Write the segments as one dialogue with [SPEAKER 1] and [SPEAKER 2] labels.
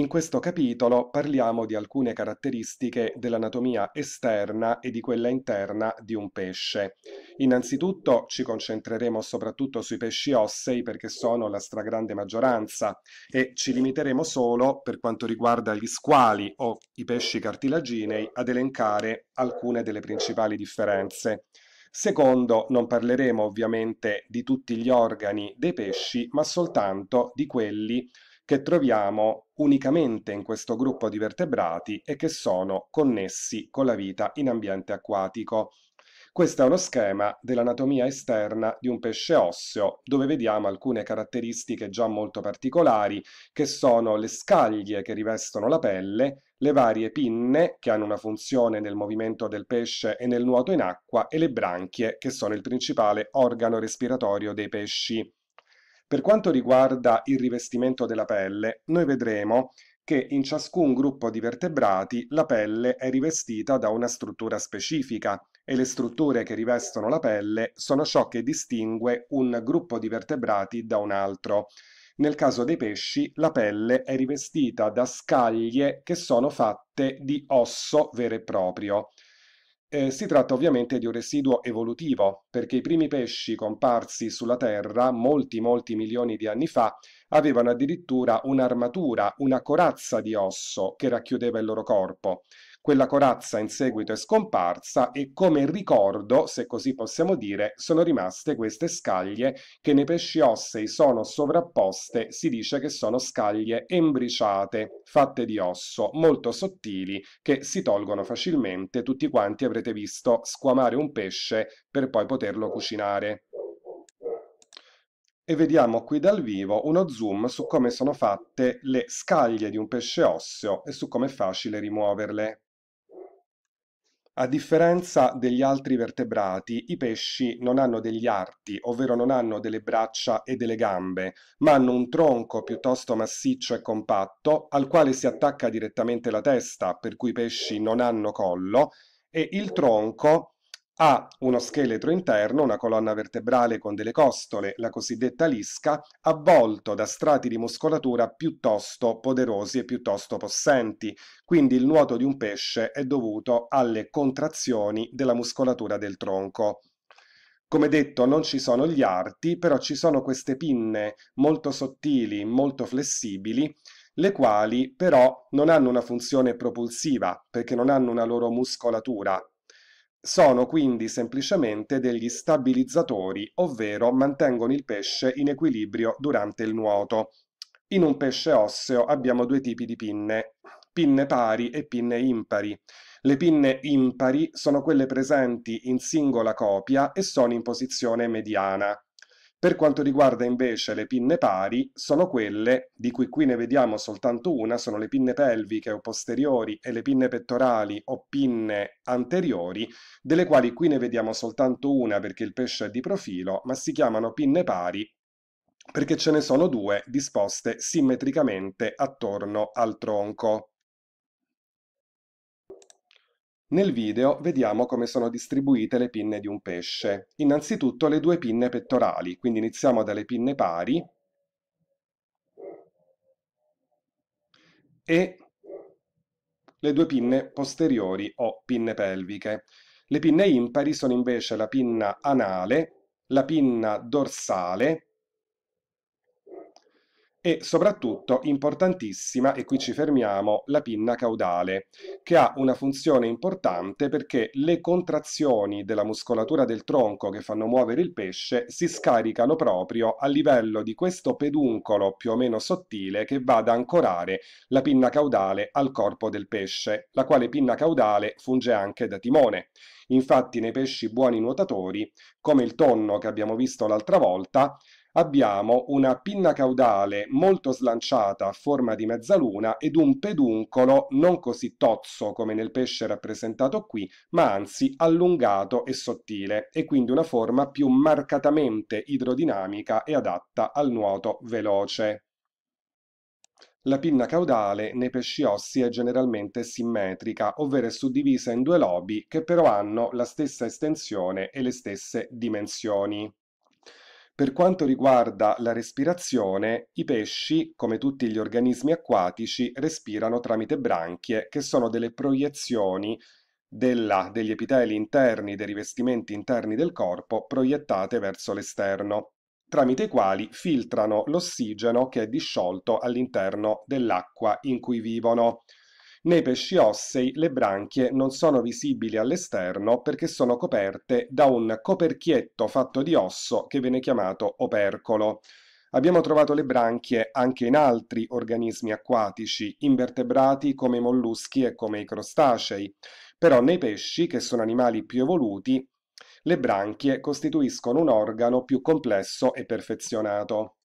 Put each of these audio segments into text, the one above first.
[SPEAKER 1] In questo capitolo parliamo di alcune caratteristiche dell'anatomia esterna e di quella interna di un pesce. Innanzitutto ci concentreremo soprattutto sui pesci ossei perché sono la stragrande maggioranza e ci limiteremo solo, per quanto riguarda gli squali o i pesci cartilaginei, ad elencare alcune delle principali differenze. Secondo, non parleremo ovviamente di tutti gli organi dei pesci, ma soltanto di quelli che troviamo unicamente in questo gruppo di vertebrati e che sono connessi con la vita in ambiente acquatico. Questo è uno schema dell'anatomia esterna di un pesce osseo, dove vediamo alcune caratteristiche già molto particolari, che sono le scaglie che rivestono la pelle, le varie pinne, che hanno una funzione nel movimento del pesce e nel nuoto in acqua, e le branchie, che sono il principale organo respiratorio dei pesci. Per quanto riguarda il rivestimento della pelle, noi vedremo che in ciascun gruppo di vertebrati la pelle è rivestita da una struttura specifica e le strutture che rivestono la pelle sono ciò che distingue un gruppo di vertebrati da un altro. Nel caso dei pesci, la pelle è rivestita da scaglie che sono fatte di osso vero e proprio. Eh, si tratta ovviamente di un residuo evolutivo, perché i primi pesci comparsi sulla Terra molti molti milioni di anni fa avevano addirittura un'armatura, una corazza di osso che racchiudeva il loro corpo. Quella corazza in seguito è scomparsa e come ricordo, se così possiamo dire, sono rimaste queste scaglie che nei pesci ossei sono sovrapposte, si dice che sono scaglie embriciate, fatte di osso, molto sottili, che si tolgono facilmente, tutti quanti avrete visto squamare un pesce per poi poterlo cucinare e vediamo qui dal vivo uno zoom su come sono fatte le scaglie di un pesce osseo e su come è facile rimuoverle. A differenza degli altri vertebrati, i pesci non hanno degli arti, ovvero non hanno delle braccia e delle gambe, ma hanno un tronco piuttosto massiccio e compatto al quale si attacca direttamente la testa, per cui i pesci non hanno collo, e il tronco ha uno scheletro interno, una colonna vertebrale con delle costole, la cosiddetta lisca, avvolto da strati di muscolatura piuttosto poderosi e piuttosto possenti, quindi il nuoto di un pesce è dovuto alle contrazioni della muscolatura del tronco. Come detto non ci sono gli arti, però ci sono queste pinne molto sottili, molto flessibili, le quali però non hanno una funzione propulsiva perché non hanno una loro muscolatura, sono quindi semplicemente degli stabilizzatori, ovvero mantengono il pesce in equilibrio durante il nuoto. In un pesce osseo abbiamo due tipi di pinne, pinne pari e pinne impari. Le pinne impari sono quelle presenti in singola copia e sono in posizione mediana. Per quanto riguarda invece le pinne pari, sono quelle, di cui qui ne vediamo soltanto una, sono le pinne pelviche o posteriori e le pinne pettorali o pinne anteriori, delle quali qui ne vediamo soltanto una perché il pesce è di profilo, ma si chiamano pinne pari perché ce ne sono due disposte simmetricamente attorno al tronco. Nel video vediamo come sono distribuite le pinne di un pesce. Innanzitutto le due pinne pettorali, quindi iniziamo dalle pinne pari e le due pinne posteriori o pinne pelviche. Le pinne impari sono invece la pinna anale, la pinna dorsale e soprattutto importantissima, e qui ci fermiamo, la pinna caudale, che ha una funzione importante perché le contrazioni della muscolatura del tronco che fanno muovere il pesce si scaricano proprio a livello di questo peduncolo più o meno sottile che va ad ancorare la pinna caudale al corpo del pesce, la quale pinna caudale funge anche da timone. Infatti nei pesci buoni nuotatori, come il tonno che abbiamo visto l'altra volta, abbiamo una pinna caudale molto slanciata a forma di mezzaluna ed un peduncolo non così tozzo come nel pesce rappresentato qui, ma anzi allungato e sottile, e quindi una forma più marcatamente idrodinamica e adatta al nuoto veloce. La pinna caudale nei pesci ossi è generalmente simmetrica, ovvero è suddivisa in due lobi che però hanno la stessa estensione e le stesse dimensioni. Per quanto riguarda la respirazione, i pesci, come tutti gli organismi acquatici, respirano tramite branchie, che sono delle proiezioni della, degli epiteli interni, dei rivestimenti interni del corpo, proiettate verso l'esterno, tramite i quali filtrano l'ossigeno che è disciolto all'interno dell'acqua in cui vivono. Nei pesci ossei le branchie non sono visibili all'esterno perché sono coperte da un coperchietto fatto di osso che viene chiamato opercolo. Abbiamo trovato le branchie anche in altri organismi acquatici, invertebrati come i molluschi e come i crostacei, però nei pesci, che sono animali più evoluti, le branchie costituiscono un organo più complesso e perfezionato.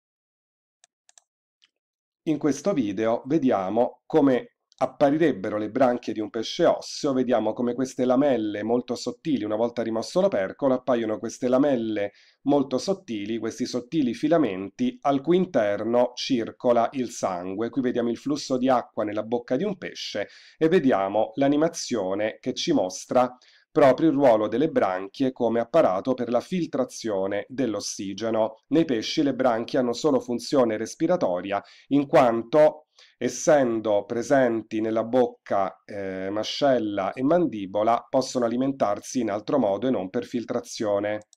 [SPEAKER 1] In questo video vediamo come apparirebbero le branchie di un pesce osseo, vediamo come queste lamelle molto sottili, una volta rimosso l'opercolo, appaiono queste lamelle molto sottili, questi sottili filamenti al cui interno circola il sangue. Qui vediamo il flusso di acqua nella bocca di un pesce e vediamo l'animazione che ci mostra proprio il ruolo delle branchie come apparato per la filtrazione dell'ossigeno. Nei pesci le branchie hanno solo funzione respiratoria in quanto essendo presenti nella bocca, eh, mascella e mandibola, possono alimentarsi in altro modo e non per filtrazione.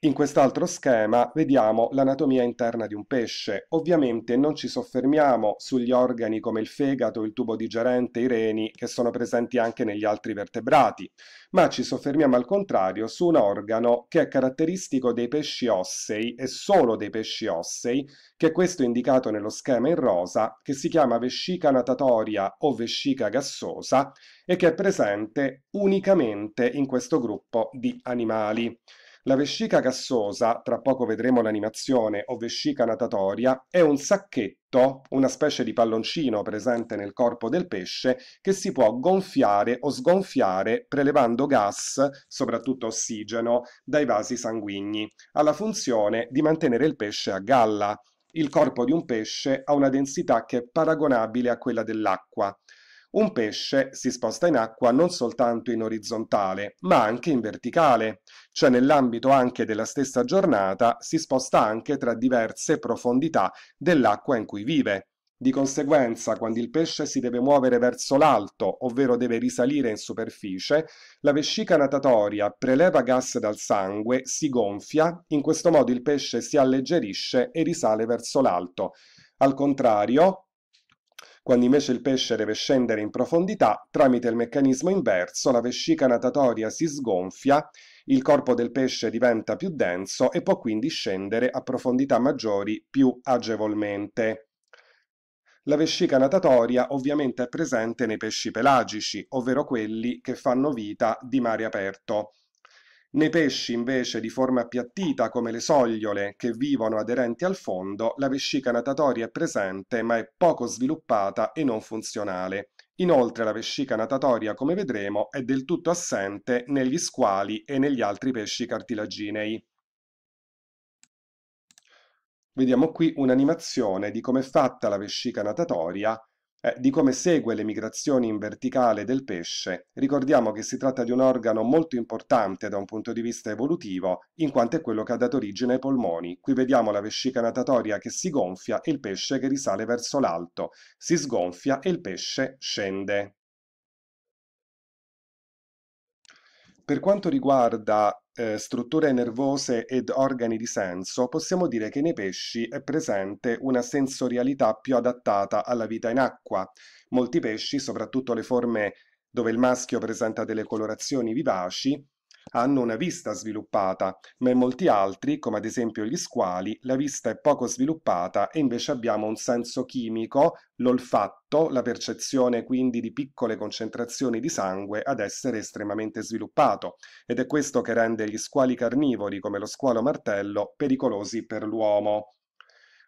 [SPEAKER 1] In quest'altro schema vediamo l'anatomia interna di un pesce. Ovviamente non ci soffermiamo sugli organi come il fegato, il tubo digerente, i reni, che sono presenti anche negli altri vertebrati, ma ci soffermiamo al contrario su un organo che è caratteristico dei pesci ossei e solo dei pesci ossei, che è questo indicato nello schema in rosa, che si chiama vescica natatoria o vescica gassosa e che è presente unicamente in questo gruppo di animali. La vescica gassosa, tra poco vedremo l'animazione, o vescica natatoria, è un sacchetto, una specie di palloncino presente nel corpo del pesce, che si può gonfiare o sgonfiare prelevando gas, soprattutto ossigeno, dai vasi sanguigni. Ha la funzione di mantenere il pesce a galla. Il corpo di un pesce ha una densità che è paragonabile a quella dell'acqua. Un pesce si sposta in acqua non soltanto in orizzontale, ma anche in verticale, cioè nell'ambito anche della stessa giornata si sposta anche tra diverse profondità dell'acqua in cui vive. Di conseguenza, quando il pesce si deve muovere verso l'alto, ovvero deve risalire in superficie, la vescica natatoria preleva gas dal sangue, si gonfia, in questo modo il pesce si alleggerisce e risale verso l'alto. Al contrario, quando invece il pesce deve scendere in profondità, tramite il meccanismo inverso la vescica natatoria si sgonfia, il corpo del pesce diventa più denso e può quindi scendere a profondità maggiori più agevolmente. La vescica natatoria ovviamente è presente nei pesci pelagici, ovvero quelli che fanno vita di mare aperto. Nei pesci invece di forma appiattita come le sogliole che vivono aderenti al fondo, la vescica natatoria è presente ma è poco sviluppata e non funzionale. Inoltre la vescica natatoria, come vedremo, è del tutto assente negli squali e negli altri pesci cartilaginei. Vediamo qui un'animazione di come è fatta la vescica natatoria eh, di come segue le migrazioni in verticale del pesce, ricordiamo che si tratta di un organo molto importante da un punto di vista evolutivo, in quanto è quello che ha dato origine ai polmoni. Qui vediamo la vescica natatoria che si gonfia e il pesce che risale verso l'alto, si sgonfia e il pesce scende. Per quanto riguarda eh, strutture nervose ed organi di senso, possiamo dire che nei pesci è presente una sensorialità più adattata alla vita in acqua. Molti pesci, soprattutto le forme dove il maschio presenta delle colorazioni vivaci, hanno una vista sviluppata, ma in molti altri, come ad esempio gli squali, la vista è poco sviluppata e invece abbiamo un senso chimico, l'olfatto, la percezione quindi di piccole concentrazioni di sangue ad essere estremamente sviluppato ed è questo che rende gli squali carnivori come lo squalo martello pericolosi per l'uomo.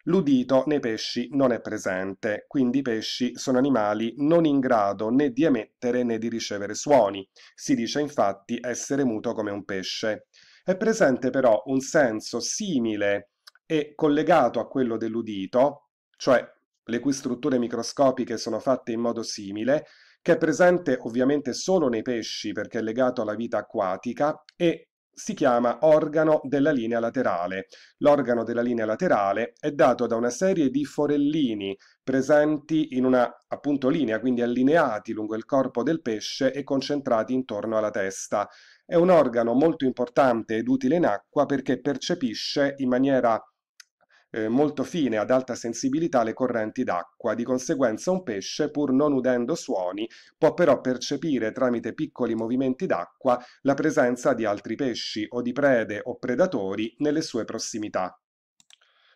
[SPEAKER 1] L'udito nei pesci non è presente, quindi i pesci sono animali non in grado né di emettere né di ricevere suoni. Si dice infatti essere muto come un pesce. È presente però un senso simile e collegato a quello dell'udito, cioè le cui strutture microscopiche sono fatte in modo simile, che è presente ovviamente solo nei pesci perché è legato alla vita acquatica e si chiama organo della linea laterale. L'organo della linea laterale è dato da una serie di forellini presenti in una appunto linea, quindi allineati lungo il corpo del pesce e concentrati intorno alla testa. È un organo molto importante ed utile in acqua perché percepisce in maniera eh, molto fine ad alta sensibilità alle correnti d'acqua, di conseguenza un pesce, pur non udendo suoni, può però percepire tramite piccoli movimenti d'acqua la presenza di altri pesci o di prede o predatori nelle sue prossimità.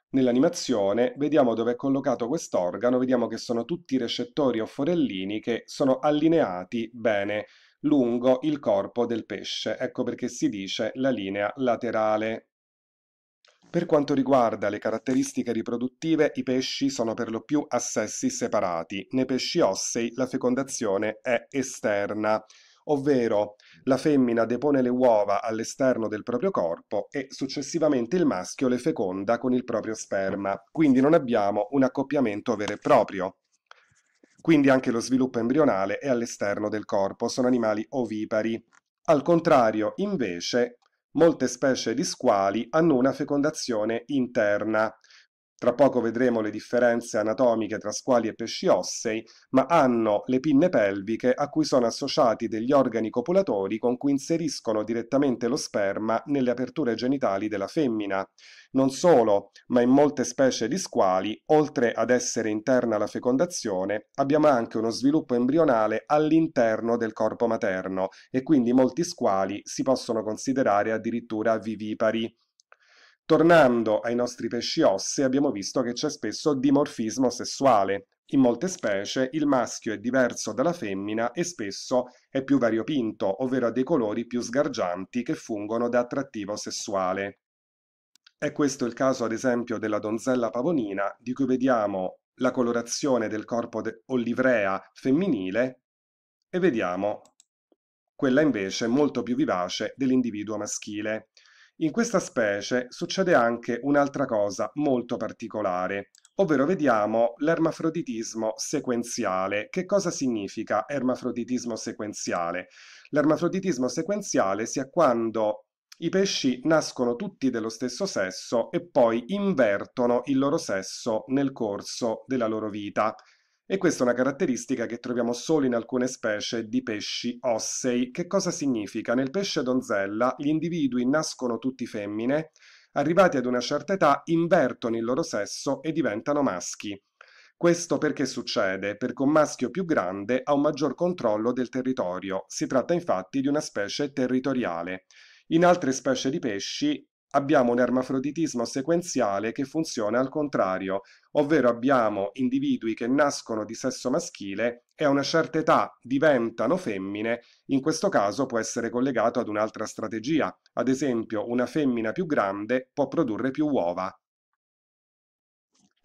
[SPEAKER 1] Nell'animazione vediamo dove è collocato quest'organo, vediamo che sono tutti recettori o forellini che sono allineati bene lungo il corpo del pesce, ecco perché si dice la linea laterale. Per quanto riguarda le caratteristiche riproduttive, i pesci sono per lo più a sessi separati. Nei pesci ossei la fecondazione è esterna, ovvero la femmina depone le uova all'esterno del proprio corpo e successivamente il maschio le feconda con il proprio sperma, quindi non abbiamo un accoppiamento vero e proprio. Quindi anche lo sviluppo embrionale è all'esterno del corpo, sono animali ovipari. Al contrario, invece, Molte specie di squali hanno una fecondazione interna. Tra poco vedremo le differenze anatomiche tra squali e pesci ossei, ma hanno le pinne pelviche a cui sono associati degli organi copulatori con cui inseriscono direttamente lo sperma nelle aperture genitali della femmina. Non solo, ma in molte specie di squali, oltre ad essere interna alla fecondazione, abbiamo anche uno sviluppo embrionale all'interno del corpo materno e quindi molti squali si possono considerare addirittura vivipari. Tornando ai nostri pesci ossi, abbiamo visto che c'è spesso dimorfismo sessuale. In molte specie il maschio è diverso dalla femmina e spesso è più variopinto, ovvero ha dei colori più sgargianti che fungono da attrattivo sessuale. È questo il caso ad esempio della donzella pavonina di cui vediamo la colorazione del corpo de olivrea femminile e vediamo quella invece molto più vivace dell'individuo maschile. In questa specie succede anche un'altra cosa molto particolare, ovvero vediamo l'ermafroditismo sequenziale. Che cosa significa ermafroditismo sequenziale? L'ermafroditismo sequenziale sia quando i pesci nascono tutti dello stesso sesso e poi invertono il loro sesso nel corso della loro vita. E questa è una caratteristica che troviamo solo in alcune specie di pesci ossei. Che cosa significa? Nel pesce donzella gli individui nascono tutti femmine, arrivati ad una certa età invertono il loro sesso e diventano maschi. Questo perché succede? Perché un maschio più grande ha un maggior controllo del territorio. Si tratta infatti di una specie territoriale. In altre specie di pesci abbiamo un ermafroditismo sequenziale che funziona al contrario, ovvero abbiamo individui che nascono di sesso maschile e a una certa età diventano femmine, in questo caso può essere collegato ad un'altra strategia, ad esempio una femmina più grande può produrre più uova.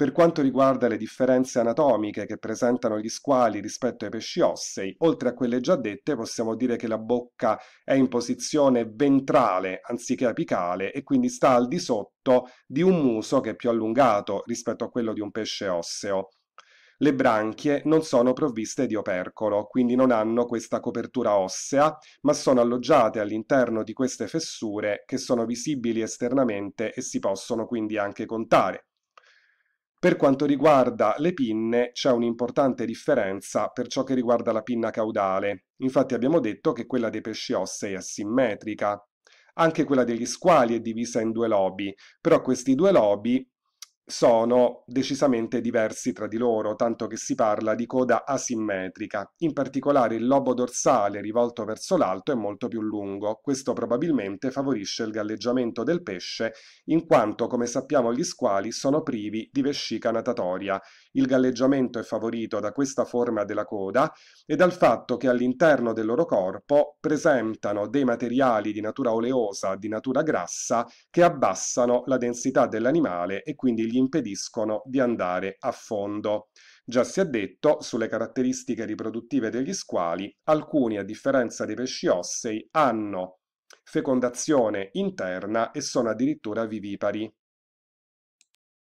[SPEAKER 1] Per quanto riguarda le differenze anatomiche che presentano gli squali rispetto ai pesci ossei, oltre a quelle già dette possiamo dire che la bocca è in posizione ventrale anziché apicale e quindi sta al di sotto di un muso che è più allungato rispetto a quello di un pesce osseo. Le branchie non sono provviste di opercolo, quindi non hanno questa copertura ossea, ma sono alloggiate all'interno di queste fessure che sono visibili esternamente e si possono quindi anche contare. Per quanto riguarda le pinne c'è un'importante differenza per ciò che riguarda la pinna caudale, infatti abbiamo detto che quella dei pesci ossei è simmetrica. Anche quella degli squali è divisa in due lobi, però questi due lobi sono decisamente diversi tra di loro, tanto che si parla di coda asimmetrica. In particolare il lobo dorsale rivolto verso l'alto è molto più lungo. Questo probabilmente favorisce il galleggiamento del pesce, in quanto, come sappiamo, gli squali sono privi di vescica natatoria il galleggiamento è favorito da questa forma della coda e dal fatto che all'interno del loro corpo presentano dei materiali di natura oleosa, di natura grassa, che abbassano la densità dell'animale e quindi gli impediscono di andare a fondo. Già si è detto sulle caratteristiche riproduttive degli squali, alcuni a differenza dei pesci ossei hanno fecondazione interna e sono addirittura vivipari.